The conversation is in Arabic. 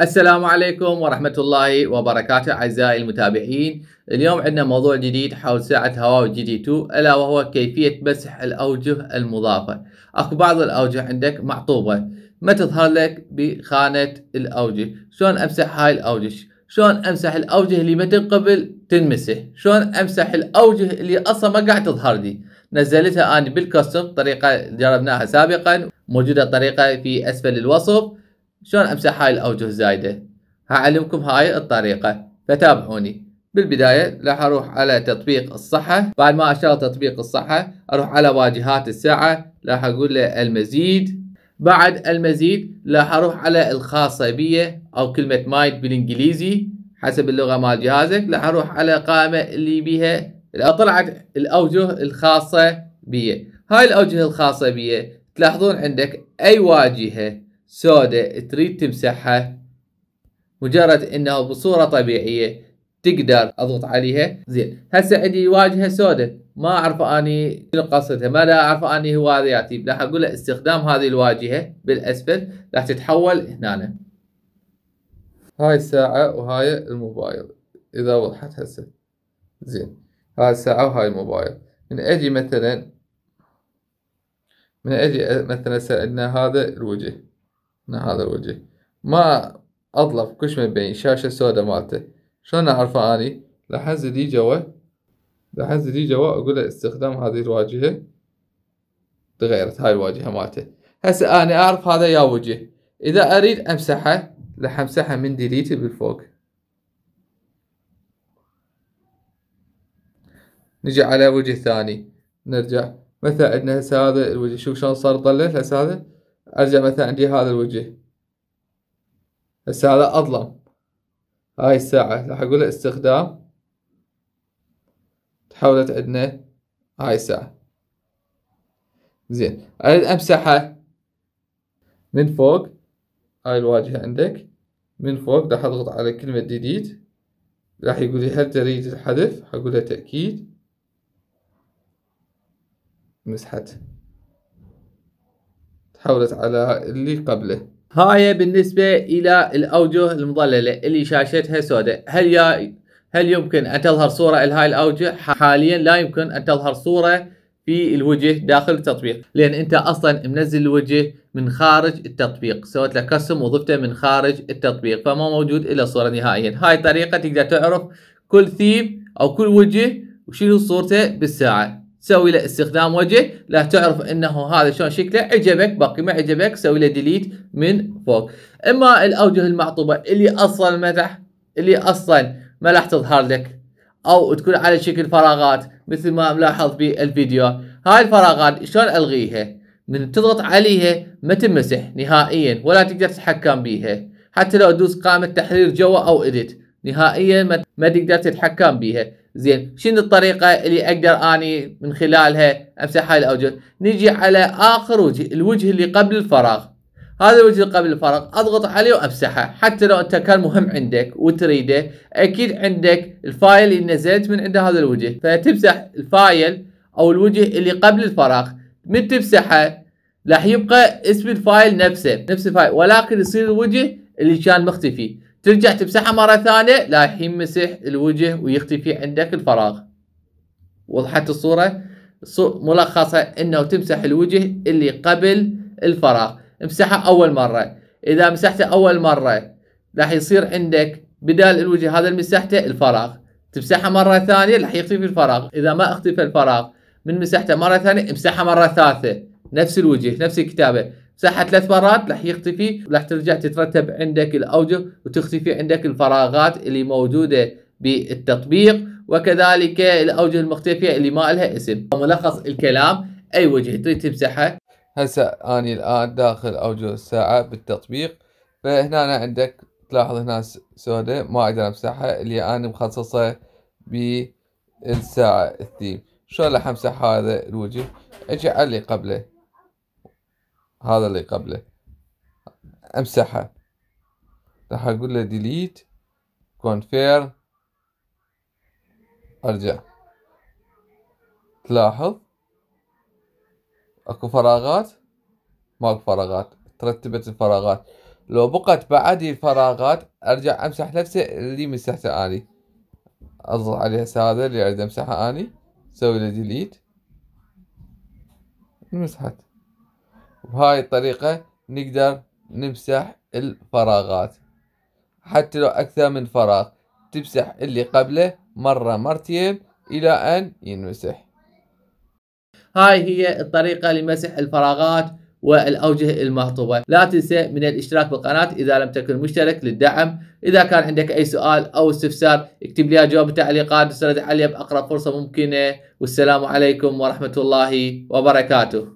السلام عليكم ورحمة الله وبركاته أعزائي المتابعين اليوم عندنا موضوع جديد حول ساعة هواوي جي دي 2 ألا وهو كيفية مسح الأوجه المضافة أكو بعض الأوجه عندك معطوبة ما تظهر لك بخانة الأوجه شلون أمسح هاي الأوجه شلون أمسح الأوجه اللي ما تنقبل تنمسح شلون أمسح الأوجه اللي أصلا ما قاعد تظهر لي نزلتها أنا بالكستم طريقة جربناها سابقا موجودة الطريقة في أسفل الوصف شلون امسح هاي الاوجه الزايده هعلمكم هاي الطريقه فتابعوني بالبدايه راح اروح على تطبيق الصحه بعد ما اشغل تطبيق الصحه اروح على واجهات الساعه راح اقول له المزيد بعد المزيد راح اروح على الخاصه بي او كلمه مايت بالانجليزي حسب اللغه مال جهازك راح اروح على قائمه اللي بيها طلعت الاوجه الخاصه بي هاي الاوجه الخاصه بي تلاحظون عندك اي واجهه سوداء تريد تمسحها مجرد انه بصورة طبيعية تقدر اضغط عليها زين هسه عندي واجهة سوداء ما اعرف اني شنو قصدها ما لا اعرف اني هو هذا يعطي راح اقول له استخدام هذه الواجهة بالاسفل راح تتحول هنا هاي الساعة وهاي الموبايل اذا وضحت هسه زين هاي الساعة وهاي الموبايل من اجي مثلا من اجي مثلا عندنا هذا الوجه هذا الوجه ما اظلف كش ما يبين شاشة سودة مالته شلون اعرفه اني لاحظ لي جوا لاحظ لي جوا اقول له استخدام هذه الواجهة تغيرت هاي الواجهة مالته هسه اني اعرف هذا يا وجه اذا اريد امسحه راح امسحه من ديليت بالفوق نجي على وجه ثاني نرجع مثلا عندنا هسه هذا الوجه شوف شلون صار ظلل هسه هذا ارجع مثلا عندي هذا الوجه هسه هذا اظلم هاي الساعة راح اقول استخدام تحولت عندنا هاي الساعة زين اريد امسحها من فوق هاي الواجهة عندك من فوق راح اضغط على كلمة ديديت راح يقول لي هل تريد الحذف؟ حقول له تأكيد مسحت تحولت على اللي قبله هاي بالنسبة إلى الأوجه المظللة اللي شاشتها سوداء هل يا هل يمكن أن تظهر صورة لهاي الأوجه؟ حاليا لا يمكن أن تظهر صورة في الوجه داخل التطبيق لأن أنت أصلا منزل الوجه من خارج التطبيق سويت له كسم وضفته من خارج التطبيق فما موجود إلا صورة نهائيا هاي طريقة تقدر تعرف كل ثيم أو كل وجه وشنو صورته بالساعة سوي له استخدام وجه لا تعرف انه هذا شلون شكله عجبك باقي ما عجبك سوي له ديليت من فوق اما الاوجه المعطوبه اللي اصلا مدح اللي اصلا ما راح تظهر لك او تكون على شكل فراغات مثل ما ملاحظ بالفيديو هاي الفراغات شلون الغيها من تضغط عليها ما تمسح نهائيا ولا تقدر تتحكم بيها حتى لو تدوس قائمه تحرير جوا او اديت نهائيا ما تقدر تتحكم بيها زين شنو الطريقه اللي اقدر اني من خلالها امسح هاي الاوجه نجي على اخر وجه الوجه اللي قبل الفراغ هذا الوجه اللي قبل الفراغ اضغط عليه وامسحه حتى لو انت كان مهم عندك وتريده اكيد عندك الفايل اللي نزلت من عند هذا الوجه فتمسح الفايل او الوجه اللي قبل الفراغ من تمسحه راح يبقى اسم الفايل نفسه نفس الفايل ولكن يصير الوجه اللي كان مختفي ترجع تمسحها مرة ثانية راح يمسح الوجه ويختفي عندك الفراغ وضحت الصورة ملخصة انه تمسح الوجه اللي قبل الفراغ امسحها اول مرة اذا مسحته اول مرة راح يصير عندك بدال الوجه هذا اللي مسحته الفراغ تمسحها مرة ثانية راح يختفي الفراغ اذا ما اختفى الفراغ من مسحته مرة ثانية امسحها مرة ثالثة نفس الوجه نفس الكتابة مسحها ثلاث مرات راح يختفي راح ترجع تترتب عندك الاوجه وتختفي عندك الفراغات اللي موجوده بالتطبيق وكذلك الاوجه المختفيه اللي ما لها اسم ملخص الكلام اي وجه تريد تمسحه هسه اني الان داخل اوجه الساعه بالتطبيق فهنا أنا عندك تلاحظ هنا سوداء ما اقدر امسحها اللي انا مخصصه بالساعه الثيم شلون راح امسح هذا الوجه اجي على اللي قبله هذا اللي قبله امسحه راح اقول له ديليت كونفير ارجع تلاحظ اكو فراغات ماكو فراغات ترتبت الفراغات لو بقت بعدي الفراغات ارجع امسح نفسه اللي مسحته اني اضغط عليه هسه هذا اللي اريد امسحه اني سوي له ديليت مسحت بهاي الطريقة نقدر نمسح الفراغات حتى لو أكثر من فراغ تمسح اللي قبله مرة مرتين إلى أن ينمسح هاي هي الطريقة لمسح الفراغات والأوجه المهطوبة لا تنسى من الاشتراك بالقناة إذا لم تكن مشترك للدعم إذا كان عندك أي سؤال أو استفسار اكتب لي جواب التعليقات وسرد عليه بأقرب فرصة ممكنة والسلام عليكم ورحمة الله وبركاته